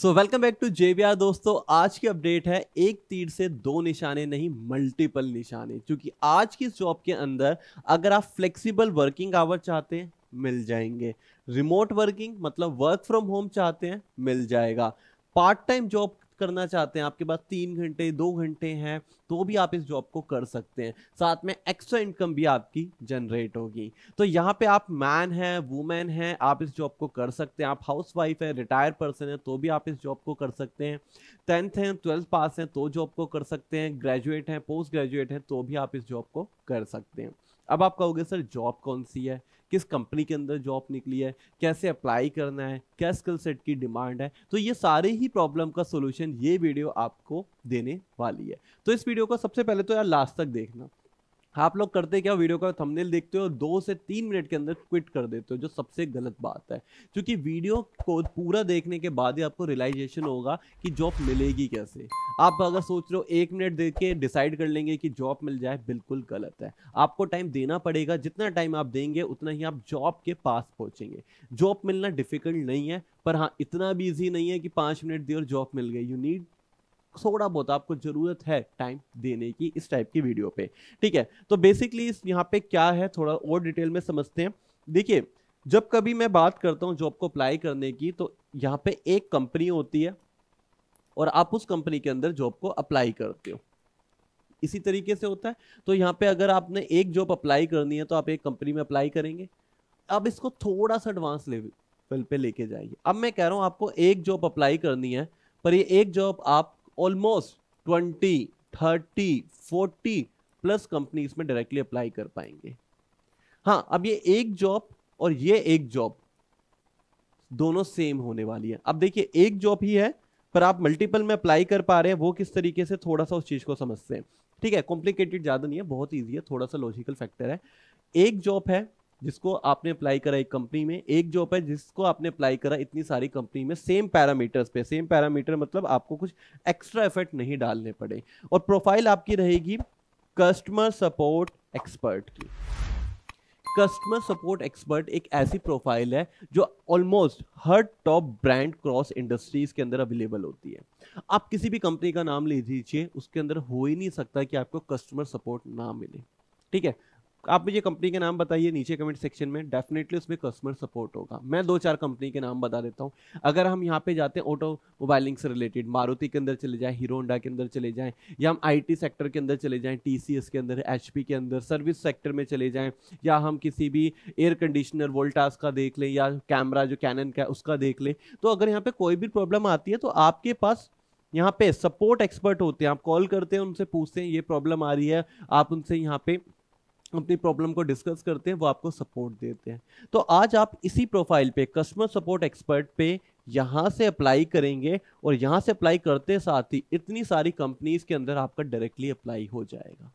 so welcome back to JBR दोस्तों आज की अपडेट है एक तीर से दो निशाने नहीं मल्टीपल निशाने क्योंकि आज की जॉब के अंदर अगर आप फ्लेक्सिबल वर्किंग आवर चाहते हैं मिल जाएंगे रिमोट वर्किंग मतलब वर्क फ्रॉम होम चाहते हैं मिल जाएगा पार्ट टाइम जॉब करना चाहते हैं आपके पास तीन घंटे दो घंटे हैं तो भी आप इस जॉब को कर सकते हैं साथ में एक्स्ट्रा इनकम भी आपकी जनरेट होगी तो यहाँ पे आप मैन है वुमेन है आप इस जॉब को कर सकते हैं आप हाउस वाइफ है रिटायर पर्सन है तो भी आप इस जॉब को कर सकते हैं टेंथ हैं ट्वेल्थ पास हैं तो जॉब को कर सकते हैं ग्रेजुएट हैं पोस्ट ग्रेजुएट हैं तो भी आप इस जॉब को कर सकते हैं अब आप कहोगे सर जॉब कौन सी है किस कंपनी के अंदर जॉब निकली है कैसे अप्लाई करना है क्या स्किल सेट की डिमांड है तो ये सारे ही प्रॉब्लम का सोल्यूशन ये वीडियो आपको देने वाली है तो इस वीडियो को सबसे पहले तो यार लास्ट तक देखना आप लोग करते क्या वीडियो का थंबनेल देखते हो दो से तीन मिनट के अंदर क्विट कर देते हो जो सबसे गलत बात है क्योंकि वीडियो को पूरा देखने के बाद ही आपको रियलाइजेशन होगा कि जॉब मिलेगी कैसे आप अगर सोच रहे हो एक मिनट देख के डिसाइड कर लेंगे कि जॉब मिल जाए बिल्कुल गलत है आपको टाइम देना पड़ेगा जितना टाइम आप देंगे उतना ही आप जॉब के पास पहुंचेंगे जॉब मिलना डिफिकल्ट नहीं है पर हाँ इतना भी ईजी नहीं है कि पाँच मिनट दिए और जॉब मिल गई यू नीड थोड़ा बहुत आपको ज़रूरत है टाइम देने की इस टाइप की वीडियो पे ठीक है तो बेसिकली इस यहाँ पे क्या है थोड़ा और डिटेल में समझते हैं देखिए जब कभी मैं बात करता हूँ जॉब को अप्लाई करने की तो यहाँ पे एक कंपनी होती है और आप उस कंपनी के अंदर जॉब को अप्लाई करते हो इसी तरीके से होता है तो यहाँ पे अगर आपने एक जॉब अप्लाई करनी है तो आप एक कंपनी में अप्लाई करेंगे अब इसको थोड़ा सा एडवांस लेवल पे लेके जाइए अब मैं कह रहा हूँ आपको एक जॉब अप्लाई करनी है पर ये एक जॉब आप almost twenty thirty forty plus company इसमें डायरेक्टली अप्लाई कर पाएंगे हाँ अब ये एक जॉब और ये एक जॉब दोनों सेम होने वाली है अब देखिए एक जॉब ही है पर आप मल्टीपल में अप्लाई कर पा रहे हैं वो किस तरीके से थोड़ा सा उस चीज़ को समझते हैं ठीक है कॉम्प्लिकेटेड ज़्यादा नहीं है बहुत ईजी है थोड़ा सा लॉजिकल फैक्टर है एक जॉब है जिसको आपने अप्लाई करा एक कंपनी में एक जॉब है जिसको आपने अप्लाई करा इतनी सारी कंपनी में सेम पैरामीटर्स पे सेम पैरामीटर मतलब आपको कुछ एक्स्ट्रा एफर्ट नहीं डालने पड़े और प्रोफाइल आपकी रहेगी कस्टमर सपोर्ट एक्सपर्ट की कस्टमर सपोर्ट एक्सपर्ट एक ऐसी प्रोफाइल है जो ऑलमोस्ट हर टॉप ब्रांड क्रॉस इंडस्ट्रीज के अंदर अवेलेबल होती है आप किसी भी कंपनी का नाम ले लीजिए उसके अंदर हो ही नहीं सकता कि आपको कस्टमर सपोर्ट ना मिले ठीक है आप मुझे कंपनी के नाम बताइए नीचे कमेंट सेक्शन में डेफिनेटली उसमें कस्टमर सपोर्ट होगा मैं दो चार कंपनी के नाम बता देता हूँ अगर हम यहाँ पे जाते हैं ऑटो मोबाइलिंग से रिलेटेड मारुति के अंदर चले जाएँ हीरो होंडा के अंदर चले जाएँ या हम आई सेक्टर के अंदर चले जाएँ टी के अंदर एच के अंदर सर्विस सेक्टर में चले जाएँ या हम किसी भी एयर कंडीशनर वोल्टास का देख लें या कैमरा जो कैनन का है उसका देख लें तो अगर यहाँ पर कोई भी प्रॉब्लम आती है तो आपके पास यहाँ पे सपोर्ट एक्सपर्ट होते हैं आप कॉल करते हैं उनसे पूछते हैं ये प्रॉब्लम आ रही है आप उनसे यहाँ पे अपनी प्रॉब्लम को डिस्कस करते हैं वो आपको सपोर्ट देते हैं तो आज आप इसी प्रोफाइल पे कस्टमर सपोर्ट एक्सपर्ट पे यहाँ से अप्लाई करेंगे और यहाँ से अप्लाई करते साथ ही इतनी सारी कंपनीज के अंदर आपका डायरेक्टली अप्लाई हो जाएगा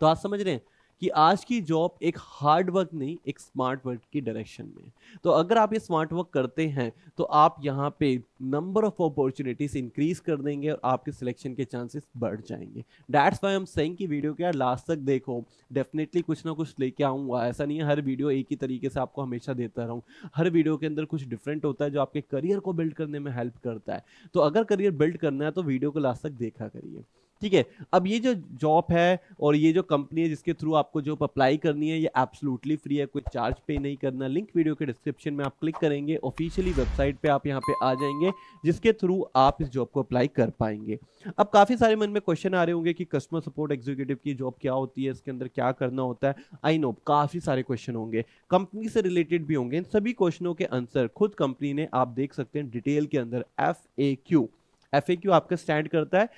तो आप समझ रहे हैं कि आज की जॉब एक हार्ड वर्क नहीं एक स्मार्ट वर्क की डायरेक्शन में तो अगर आप ये स्मार्ट वर्क करते हैं तो आप यहाँ पे नंबर ऑफ अपॉर्चुनिटीज इंक्रीज कर देंगे और आपके सिलेक्शन के चांसेस बढ़ जाएंगे डैट्स वाई एम सेंग की वीडियो क्या लास्ट तक देखो डेफिनेटली कुछ ना कुछ लेके आऊँगा ऐसा नहीं है हर वीडियो एक ही तरीके से आपको हमेशा देता रहूँ हर वीडियो के अंदर कुछ डिफरेंट होता है जो आपके करियर को बिल्ड करने में हेल्प करता है तो अगर करियर बिल्ड करना है तो वीडियो को लास्ट तक देखा करिए ठीक है अब ये जो जॉब है और ये जो कंपनी है जिसके थ्रू आपको जॉब अप्लाई करनी है ये एब्सोलूटली फ्री है कोई चार्ज पे नहीं करना लिंक वीडियो के डिस्क्रिप्शन में आप क्लिक करेंगे ऑफिशियली वेबसाइट पे आप यहाँ पे आ जाएंगे जिसके थ्रू आप इस जॉब को अप्लाई कर पाएंगे अब काफ़ी सारे मन में क्वेश्चन आ रहे होंगे कि कस्टमर सपोर्ट एग्जीक्यूटिव की जॉब क्या होती है इसके अंदर क्या करना होता है आई नो काफ़ी सारे क्वेश्चन होंगे कंपनी से रिलेटेड भी होंगे इन सभी क्वेश्चनों के आंसर खुद कंपनी ने आप देख सकते हैं डिटेल के अंदर F A Q F A Q आपका स्टैंड करता है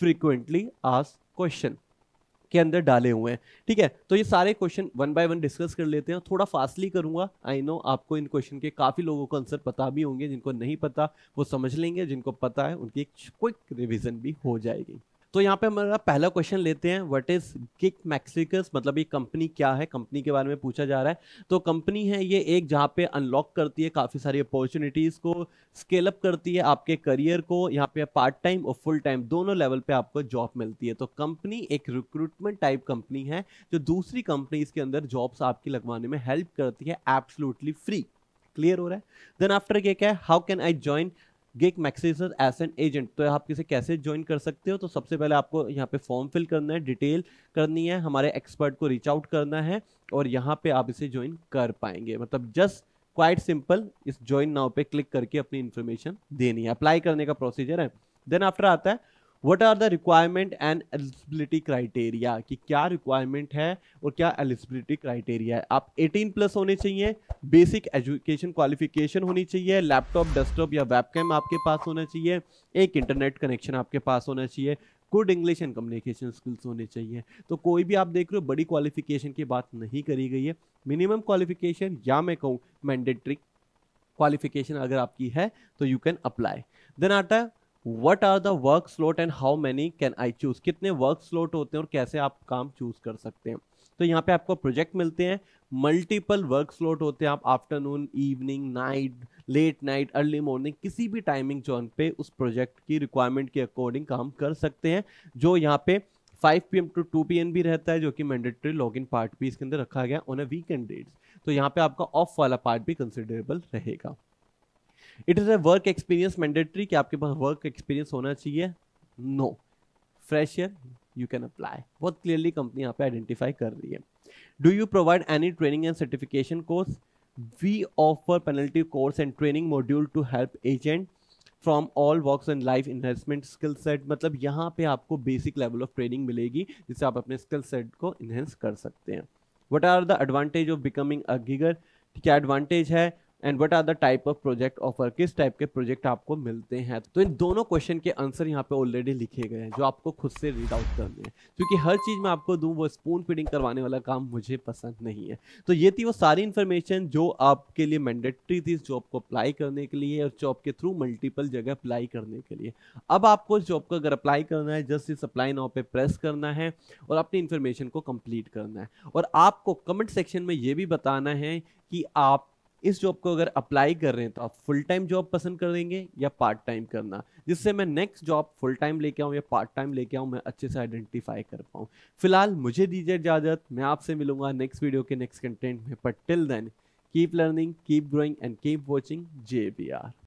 फ्रीक्वेंटली आज क्वेश्चन के अंदर डाले हुए हैं ठीक है तो ये सारे question one by one discuss कर लेते हैं थोड़ा फास्टली करूंगा आई नो आपको इन क्वेश्चन के काफ़ी लोगों को आंसर पता भी होंगे जिनको नहीं पता वो समझ लेंगे जिनको पता है उनकी एक क्विक रिविजन भी हो जाएगी तो यहाँ पे हमारा पहला क्वेश्चन लेते हैं व्हाट इज किक मैक्सिकस मतलब ये कंपनी क्या है कंपनी के बारे में पूछा जा रहा है तो कंपनी है ये एक जहाँ पे अनलॉक करती है काफ़ी सारी अपॉर्चुनिटीज़ को स्केलअप करती है आपके करियर को यहाँ पे पार्ट टाइम और फुल टाइम दोनों लेवल पे आपको जॉब मिलती है तो कंपनी एक रिक्रूटमेंट टाइप कंपनी है जो दूसरी कंपनी इसके अंदर जॉब्स आपकी लगवाने में हेल्प करती है एब्सोल्युटली फ्री क्लियर हो रहा है देन आफ्टर क्या क्या how can I join gig मैक्सेजर एस एन एजेंट तो आप किसे कैसे ज्वाइन कर सकते हो तो सबसे पहले आपको यहाँ पे फॉर्म फिल करना है डिटेल करनी है हमारे एक्सपर्ट को रीच आउट करना है और यहाँ पे आप इसे ज्वाइन कर पाएंगे मतलब जस्ट क्वाइट सिंपल इस ज्वाइन नाउ पे क्लिक करके अपनी इन्फॉर्मेशन देनी है अप्लाई करने का प्रोसीजर है देन आफ्टर आता है what are the requirement and eligibility criteria कि क्या रिक्वायरमेंट है और क्या एलिजिबिलिटी क्राइटेरिया है आप 18 प्लस होने चाहिए बेसिक एजुकेशन क्वालिफिकेशन होनी चाहिए लैपटॉप डेस्कटॉप या वेबकैम आपके पास होना चाहिए एक इंटरनेट कनेक्शन आपके पास होना चाहिए good English and communication skills होने चाहिए तो कोई भी आप देख रहे हो बड़ी क्वालिफिकेशन की बात नहीं करी गई है मिनिमम क्वालिफिकेशन या मैं कहूँ मैंडेटरी क्वालिफिकेशन अगर आपकी है तो यू कैन अप्लाई देन आता है what are the work slot and how many can I choose कितने वर्क स्लोट होते हैं और कैसे आप काम चूज कर सकते हैं तो यहाँ पे आपको प्रोजेक्ट मिलते हैं मल्टीपल वर्क स्लोट होते हैं आप afternoon evening night late night early morning किसी भी टाइमिंग जोन पे उस प्रोजेक्ट की रिक्वायरमेंट के अकॉर्डिंग काम कर सकते हैं जो यहाँ पे 5 P M to two P भी रहता है जो कि मैंडेटरी लॉग इन पार्ट भी इसके अंदर रखा गया ऑन अ वीकेंड डेट्स तो यहाँ पे आपका ऑफ वाला पार्ट भी कंसिडरेबल रहेगा it is a work experience mandatory कि आपके पास वर्क एक्सपीरियंस होना चाहिए no fresh you can apply बहुत क्लियरली कंपनी यहाँ पे आइडेंटिफाई कर रही है do you provide any training and certification course we offer penalty course and training module to help agent from all works and life enhancement skill set मतलब यहाँ पे आपको बेसिक लेवल ऑफ ट्रेनिंग मिलेगी जिससे आप अपने स्किल सेट को enhance कर सकते हैं what are the advantage of becoming a gigger क्या एडवांटेज है and what are the type of project offer किस टाइप के प्रोजेक्ट आपको मिलते हैं तो इन दोनों क्वेश्चन के आंसर यहाँ पे ऑलरेडी लिखे गए हैं जो आपको खुद से रीड आउट करने हैं क्योंकि हर चीज़ मैं आपको दूँ वो स्पून फीडिंग करवाने वाला काम मुझे पसंद नहीं है तो ये थी वो सारी इन्फॉर्मेशन जो आपके लिए मैंडेटरी थी जॉब को अप्लाई करने के लिए और जॉब के थ्रू मल्टीपल जगह अप्लाई करने के लिए अब आपको जॉब को अगर अप्लाई करना है जस्ट इस अप्लाई नाव पर प्रेस करना है और अपनी इन्फॉर्मेशन को कम्प्लीट करना है और आपको कमेंट सेक्शन में ये भी बताना है कि आप इस जॉब को अगर अप्लाई कर रहे हैं तो आप फुल टाइम जॉब पसंद करेंगे या पार्ट टाइम करना जिससे मैं नेक्स्ट जॉब फुल टाइम लेके आऊँ या पार्ट टाइम लेके आऊँ मैं अच्छे से आइडेंटिफाई कर पाऊँ फिलहाल मुझे दीजिए इजाज़त मैं आपसे मिलूंगा नेक्स्ट वीडियो के नेक्स्ट कंटेंट में but till then keep learning keep growing and keep watching J B are